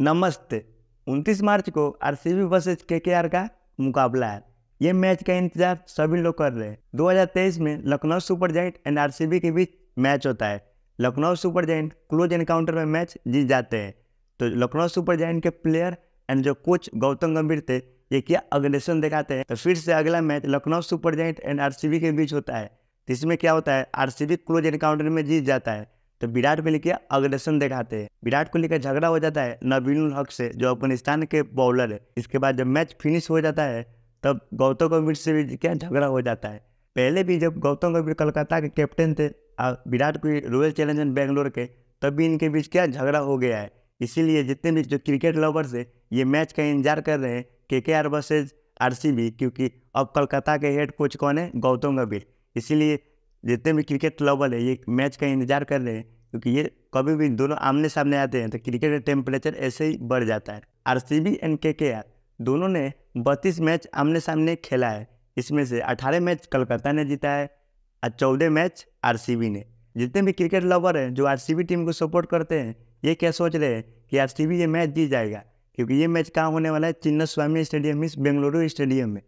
नमस्ते 29 मार्च को R C B versus R का मुकाबला है ये मैच का इंतजार सभी लोग कर रहे हैं 2023 में Lucknow super giant and R C B के बीच मैच होता है Lucknow super giant close encounter में मैच जीत जाते हैं तो लखनऊ सुपर जाइंट के प्लेयर एंड जो कोच गौतम गंभीर थे ये क्या अग्रेशन दिखाते हैं तो फिर से अगला match Lucknow super giant and B के बीच होता है इसमें क्या होता है बी क्लोज एनकाउंटर में जीत जाता है तो विराट कोहली के अग्रेशन दिखाते हैं विराट कोहली का झगड़ा हो जाता है नबीनुल हक से जो अफगानिस्तान के बॉलर है इसके बाद जब मैच फिनिश हो जाता है तब गौतम गंभीर से भी क्या झगड़ा हो जाता है पहले भी जब गौतम गंभीर कलकत्ता के कैप्टन थे और विराट कोहली रॉयल चैलेंजर बेंगलोर के तब भी इनके बीच क्या झगड़ा हो गया है इसीलिए जितने भी जो क्रिकेट लवर्स है ये मैच का इंतजार कर रहे हैं के के आर वर्सेज आर क्योंकि अब कलकत्ता के हेड कोच कौन है गौतम गंभीर इसीलिए जितने भी क्रिकेट लवर है ये मैच का इंतजार कर रहे हैं क्योंकि ये कभी भी दोनों आमने सामने आते हैं तो क्रिकेट का टेम्परेचर ऐसे ही बढ़ जाता है आर सी बी एंड के के आर दोनों ने बत्तीस मैच आमने सामने खेला है इसमें से अठारह मैच कलकत्ता ने जीता है और चौदह मैच आर सी बी ने जितने भी क्रिकेट लवर हैं जो आर सी बी टीम को सपोर्ट करते हैं ये क्या सोच रहे हैं कि आर सी बी ये मैच जीत जाएगा क्योंकि ये मैच कहाँ होने वाला है चिन्ना स्वामी स्टेडियम इस बेंगलुरु स्टेडियम में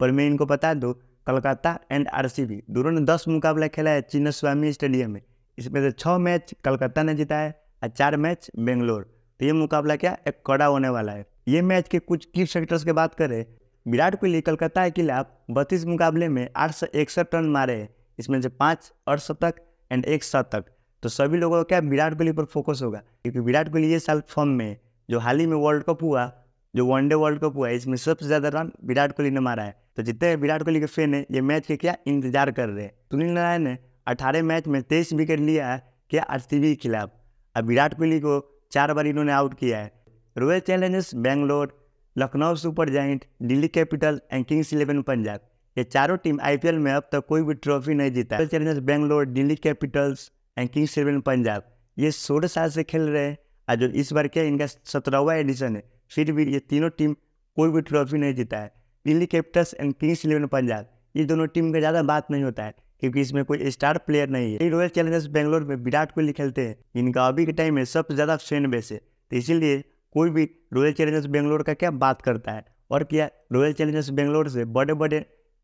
पर मैं इनको बता दूँ कलकत्ता एंड आरसीबी दोनों ने दस मुकाबला खेला है चिन्ह स्वामी स्टेडियम में इसमें से छः मैच कलकत्ता ने जीता है और चार मैच बेंगलोर तो ये मुकाबला क्या एक कड़ा होने वाला है ये मैच के कुछ की सेक्टर्स की बात करें विराट कोहली कलकत्ता के खिलाफ बत्तीस मुकाबले में आठ सौ इकसठ रन मारे हैं इसमें से पाँच अर्धशतक एंड एक शतक तो सभी लोगों का क्या विराट कोहली पर फोकस होगा क्योंकि विराट कोहली ये साल फॉर्म में जो हाल ही में वर्ल्ड कप हुआ जो वनडे वर्ल्ड कप हुआ है इसमें सबसे ज़्यादा रन विराट कोहली ने मारा है तो जितने विराट कोहली के फैन है ये मैच के क्या इंतजार कर रहे हैं सुनील नारायण ने अठारह मैच में तेईस विकेट लिया है क्या आर के खिलाफ अब विराट कोहली को चार बार इन्होंने आउट किया है royal challengers Bangalore Lucknow super giant Delhi capital and kings eleven Punjab ये चारों टीम आईपीएल में अब तक कोई भी ट्रॉफी नहीं जीता royal challengers Bangalore Delhi capitals and kings eleven Punjab ये सोलह साल से खेल रहे हैं और जो इस बार क्या इनका सत्रहवा एडिशन है फिर भी ये तीनों टीम कोई भी ट्रॉफी नहीं जीता है Delhi capitals and kings eleven Punjab ये दोनों टीम का ज़्यादा बात नहीं होता है क्योंकि इसमें कोई स्टार प्लेयर नहीं है रॉयल चैलेंजर्स बेंगलोर में विराट कोहली खेलते हैं इनका अभी के टाइम में सबसे ज़्यादा फैन बेस है तो इसीलिए कोई भी रॉयल चैलेंजर्स बेंगलोर का क्या बात करता है और क्या रॉयल चैलेंजर्स बेंगलोर से बड़े बड़े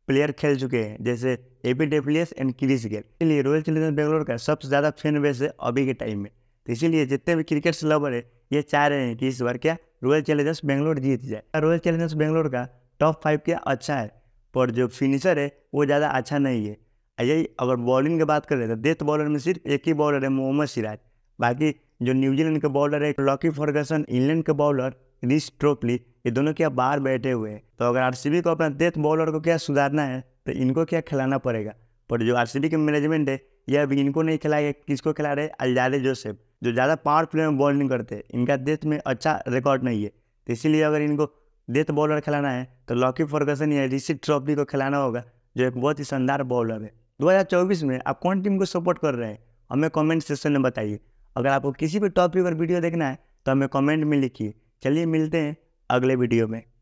प्लेयर खेल चुके हैं जैसे A B de Villiers and Chris Gayle इसलिए रॉयल चैलेंजर्स बेंगलोर का सबसे ज़्यादा फैन बेस है अभी के टाइम में तो इसीलिए जितने भी क्रिकेट लवर है ये चाह रहे हैं कि इस बार क्या रॉयल चैलेंजर्स बेंगलोर जीत जाए रॉयल चैलेंजर्स बेंगलोर का टॉप फाइव क्या अच्छा है पर जो फिनिशर है वो ज़्यादा अच्छा नहीं है यही अगर बॉलिंग की बात करें तो डेथ बॉलर में सिर्फ एक ही बॉलर है मोहम्मद सिराज बाकी जो न्यूजीलैंड के बॉलर है लॉकी फर्गसन इंग्लैंड के बॉलर रिस ट्रोपली ये दोनों क्या बाहर बैठे हुए हैं तो अगर आर को अपना डेथ बॉलर को क्या सुधारना है तो इनको क्या खिलाना पड़ेगा पर जो आर के मैनेजमेंट है यह अभी इनको नहीं खिलाएगा किसको खिला रहे अलजारे जोसेफ जो ज़्यादा पावर प्लेयर में बॉलिंग करते हैं इनका देश में अच्छा रिकॉर्ड नहीं है तो इसीलिए अगर इनको डेथ बॉलर खिलाना है तो लॉकी फर्गसन या ऋषि ट्रॉफी को खिलाना होगा जो एक बहुत ही शानदार बॉलर है 2024 में आप कौन टीम को सपोर्ट कर रहे हैं हमें कमेंट सेक्शन में बताइए अगर आपको किसी भी टॉपिक पर वीडियो देखना है तो हमें कमेंट में लिखिए चलिए मिलते हैं अगले वीडियो में